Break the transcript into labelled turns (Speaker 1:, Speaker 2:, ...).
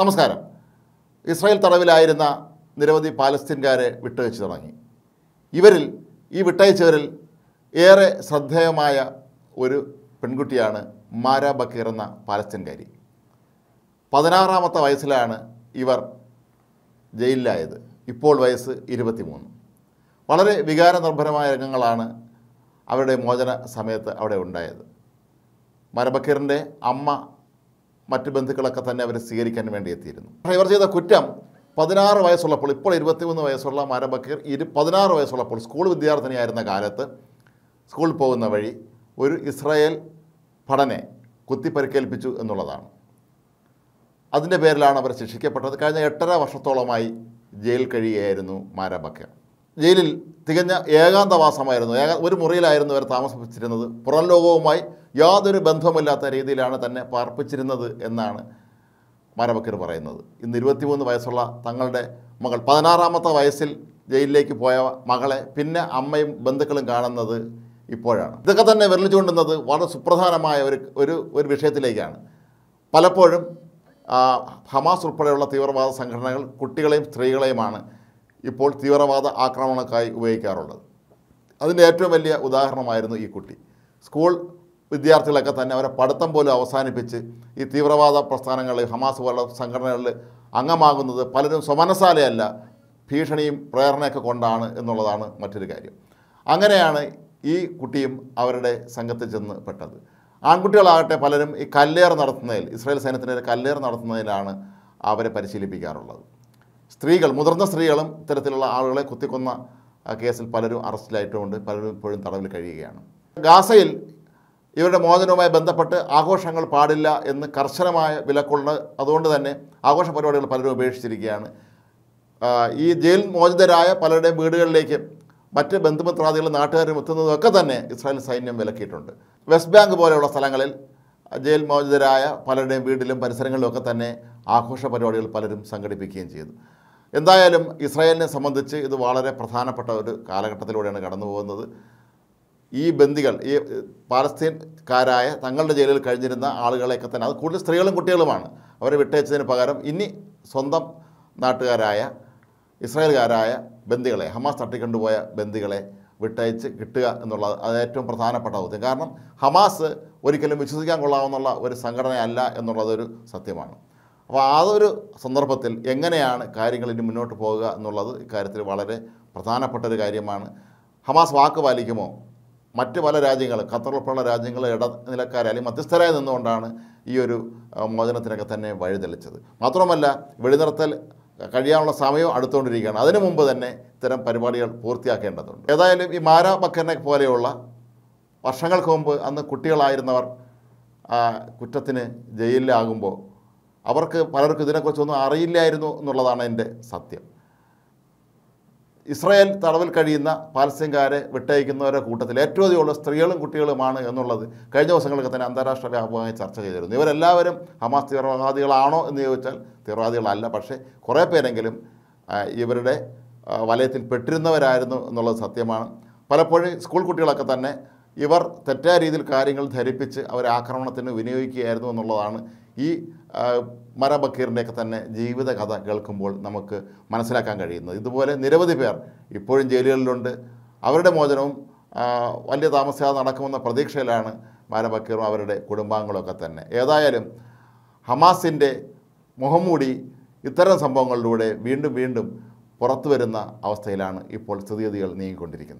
Speaker 1: നമസ്കാരം ഇസ്രായേൽ തടവിലായിരുന്ന നിരവധി പാലസ്തീൻകാരെ വിട്ടയച്ചു തുടങ്ങി ഇവരിൽ ഈ വിട്ടയച്ചവരിൽ ഏറെ ശ്രദ്ധേയമായ ഒരു പെൺകുട്ടിയാണ് മാര ബക്കീർ എന്ന പാലസ്തീൻകാരി പതിനാറാമത്തെ വയസ്സിലാണ് ഇവർ ജയിലിലായത് ഇപ്പോൾ വയസ്സ് ഇരുപത്തിമൂന്ന് വളരെ വികാരനിർഭരമായ രംഗങ്ങളാണ് അവരുടെ മോചന സമയത്ത് അവിടെ ഉണ്ടായത് മരബക്കീറിൻ്റെ അമ്മ മറ്റ് ബന്ധുക്കളൊക്കെ തന്നെ അവരെ സ്വീകരിക്കാൻ വേണ്ടി എത്തിയിരുന്നു ഇവർ ചെയ്ത കുറ്റം പതിനാറ് വയസ്സുള്ളപ്പോൾ ഇപ്പോൾ മൂന്ന് വയസ്സുള്ള മാരബക്കീർ ഇരു പതിനാറ് വയസ്സുള്ളപ്പോൾ സ്കൂൾ വിദ്യാർത്ഥിനിയായിരുന്ന കാലത്ത് സ്കൂളിൽ പോകുന്ന വഴി ഒരു ഇസ്രായേൽ പഠനെ കുത്തിപ്പരിക്കേൽപ്പിച്ചു എന്നുള്ളതാണ് അതിൻ്റെ പേരിലാണ് അവർ ശിക്ഷിക്കപ്പെട്ടത് കഴിഞ്ഞ എട്ടര വർഷത്തോളമായി ജയിൽ കഴിയുകയായിരുന്നു മാരബക്കീർ ജയിലിൽ തികഞ്ഞ ഏകാന്തവാസമായിരുന്നു ഏക ഒരു മുറിയിലായിരുന്നു ഇവർ താമസിപ്പിച്ചിരുന്നത് പുറം ലോകവുമായി യാതൊരു ബന്ധമില്ലാത്ത രീതിയിലാണ് തന്നെ പാർപ്പിച്ചിരുന്നത് എന്നാണ് മരബക്കർ പറയുന്നത് ഇന്ന് ഇരുപത്തിമൂന്ന് വയസ്സുള്ള തങ്ങളുടെ മകൾ പതിനാറാമത്തെ വയസ്സിൽ ജയിലിലേക്ക് പോയ മകളെ പിന്നെ അമ്മയും ബന്ധുക്കളും കാണുന്നത് ഇപ്പോഴാണ് ഇതൊക്കെ തന്നെ വിരൽ വളരെ സുപ്രധാനമായ ഒരു ഒരു ഒരു വിഷയത്തിലേക്കാണ് പലപ്പോഴും ഹമാസ് ഉൾപ്പെടെയുള്ള തീവ്രവാദ സംഘടനകൾ കുട്ടികളെയും സ്ത്രീകളെയുമാണ് ഇപ്പോൾ തീവ്രവാദ ആക്രമണക്കായി ഉപയോഗിക്കാറുള്ളത് അതിൻ്റെ ഏറ്റവും വലിയ ഉദാഹരണമായിരുന്നു ഈ കുട്ടി സ്കൂൾ വിദ്യാർത്ഥികളൊക്കെ തന്നെ അവരെ പഠിത്തം പോലും അവസാനിപ്പിച്ച് ഈ തീവ്രവാദ പ്രസ്ഥാനങ്ങളിൽ ഹമാസ് പോലുള്ള സംഘടനകളിൽ അംഗമാകുന്നത് പലരും സ്വമനസാലയല്ല ഭീഷണിയും പ്രേരണയൊക്കെ കൊണ്ടാണ് എന്നുള്ളതാണ് മറ്റൊരു കാര്യം അങ്ങനെയാണ് ഈ കുട്ടിയും അവരുടെ സംഘത്തിൽ ചെന്ന് പെട്ടത് ആൺകുട്ടികളാകട്ടെ പലരും ഈ കല്ലേർ നടത്തുന്നതിൽ ഇസ്രായേൽ സൈന്യത്തിൻ്റെ കല്ലേർ നടത്തുന്നതിലാണ് അവരെ പരിശീലിപ്പിക്കാറുള്ളത് സ്ത്രീകൾ മുതിർന്ന സ്ത്രീകളും ഇത്തരത്തിലുള്ള ആളുകളെ കുത്തിക്കൊന്ന കേസിൽ പലരും അറസ്റ്റിലായിട്ടുമുണ്ട് പലരും ഇപ്പോഴും തടവിൽ കഴിയുകയാണ് ഗാസയിൽ ഇവരുടെ മോചനവുമായി ബന്ധപ്പെട്ട് ആഘോഷങ്ങൾ പാടില്ല എന്ന് കർശനമായ വിലക്കുള്ള അതുകൊണ്ട് തന്നെ ആഘോഷ പരിപാടികൾ പലരും ഉപേക്ഷിച്ചിരിക്കുകയാണ് ഈ ജയിൽ മോചിതരായ പലരുടെയും വീടുകളിലേക്ക് മറ്റ് ബന്ധുമിത്രാദികളും നാട്ടുകാരും എത്തുന്നതൊക്കെ തന്നെ ഇസ്രായേൽ സൈന്യം വിലക്കിയിട്ടുണ്ട് വെസ്റ്റ് ബാങ്ക് പോലെയുള്ള സ്ഥലങ്ങളിൽ ജയിൽ മോചിതരായ പലരുടെയും വീട്ടിലും പരിസരങ്ങളിലും ഒക്കെ തന്നെ ആഘോഷ പരിപാടികൾ പലരും സംഘടിപ്പിക്കുകയും ചെയ്തു എന്തായാലും ഇസ്രായേലിനെ സംബന്ധിച്ച് ഇത് വളരെ പ്രധാനപ്പെട്ട ഒരു കാലഘട്ടത്തിലൂടെയാണ് കടന്നു പോകുന്നത് ഈ ബന്ദികൾ ഈ പാലസ്തീൻകാരായ തങ്ങളുടെ ജയിലിൽ കഴിഞ്ഞിരുന്ന ആളുകളെയൊക്കെ തന്നെ അത് കൂടുതൽ സ്ത്രീകളും കുട്ടികളുമാണ് അവരെ വിട്ടയച്ചതിന് പകരം ഇനി സ്വന്തം നാട്ടുകാരായ ഇസ്രായേൽകാരായ ബന്ദികളെ ഹമാസ് തട്ടിക്കൊണ്ടുപോയ ബന്ദികളെ വിട്ടയച്ച് കിട്ടുക എന്നുള്ളത് അത് ഏറ്റവും പ്രധാനപ്പെട്ട ദൗത്യം കാരണം ഹമാസ് ഒരിക്കലും വിശ്വസിക്കാൻ കൊള്ളാവുന്നുള്ള ഒരു സംഘടനയല്ല എന്നുള്ളതൊരു സത്യമാണ് അപ്പോൾ ഒരു സന്ദർഭത്തിൽ എങ്ങനെയാണ് കാര്യങ്ങൾ ഇനി മുന്നോട്ട് പോകുക എന്നുള്ളത് ഇക്കാര്യത്തിൽ വളരെ പ്രധാനപ്പെട്ട ഒരു കാര്യമാണ് ഹമാസ് വാക്ക് പാലിക്കുമോ മറ്റ് പല രാജ്യങ്ങൾ ഖത്തർ ഉൾപ്പെടെയുള്ള രാജ്യങ്ങൾ ഇടനിലക്കാരെ അല്ലെങ്കിൽ മധ്യസ്ഥരായി നിന്നുകൊണ്ടാണ് ഈ ഒരു മോചനത്തിനൊക്കെ തന്നെ വഴിതെളിച്ചത് മാത്രമല്ല വെളിനിർത്തൽ കഴിയാനുള്ള സമയം അടുത്തുകൊണ്ടിരിക്കുകയാണ് അതിനു മുമ്പ് തന്നെ ഇത്തരം പരിപാടികൾ പൂർത്തിയാക്കേണ്ടതുണ്ട് ഏതായാലും ഈ മാരാബക്കറിനെ പോലെയുള്ള വർഷങ്ങൾക്ക് മുമ്പ് അന്ന് കുട്ടികളായിരുന്നവർ കുറ്റത്തിന് ജയിലിലാകുമ്പോൾ അവർക്ക് പലർക്കും ഇതിനെക്കുറിച്ചൊന്നും അറിയില്ലായിരുന്നു എന്നുള്ളതാണ് എൻ്റെ സത്യം ഇസ്രായേൽ തടവിൽ കഴിയുന്ന പാലസ്തീൻകാരെ വിട്ടയക്കുന്നവരുടെ കൂട്ടത്തിൽ ഏറ്റവും അധികമുള്ള സ്ത്രീകളും കുട്ടികളുമാണ് എന്നുള്ളത് കഴിഞ്ഞ ദിവസങ്ങളൊക്കെ തന്നെ അന്താരാഷ്ട്ര വ്യാപകമായി ചർച്ച ചെയ്തിരുന്നു ഇവരെല്ലാവരും ഹമാസ് തീവ്രവാദികളാണോ എന്ന് ചോദിച്ചാൽ തീവ്രവാദികളല്ല പക്ഷേ കുറേ പേരെങ്കിലും ഇവരുടെ വലയത്തിൽ പെട്ടിരുന്നവരായിരുന്നു എന്നുള്ളത് സത്യമാണ് പലപ്പോഴും സ്കൂൾ കുട്ടികളൊക്കെ തന്നെ ഇവർ തെറ്റായ രീതിയിൽ കാര്യങ്ങൾ ധരിപ്പിച്ച് അവരെ ആക്രമണത്തിന് വിനിയോഗിക്കുകയായിരുന്നു എന്നുള്ളതാണ് ഈ മരബക്കീറിൻ്റെയൊക്കെ തന്നെ ജീവിത കേൾക്കുമ്പോൾ നമുക്ക് മനസ്സിലാക്കാൻ കഴിയുന്നത് ഇതുപോലെ നിരവധി പേർ ഇപ്പോഴും ജയിലുകളിലുണ്ട് അവരുടെ മോചനവും വലിയ താമസിയാതെ നടക്കുമെന്ന പ്രതീക്ഷയിലാണ് മരബക്കീറും അവരുടെ കുടുംബാംഗങ്ങളൊക്കെ തന്നെ ഏതായാലും ഹമാസിൻ്റെ മുഖംമൂടി ഇത്തരം സംഭവങ്ങളിലൂടെ വീണ്ടും വീണ്ടും പുറത്തു വരുന്ന അവസ്ഥയിലാണ് ഇപ്പോൾ സ്ഥിതിഗതികൾ നീങ്ങിക്കൊണ്ടിരിക്കുന്നത്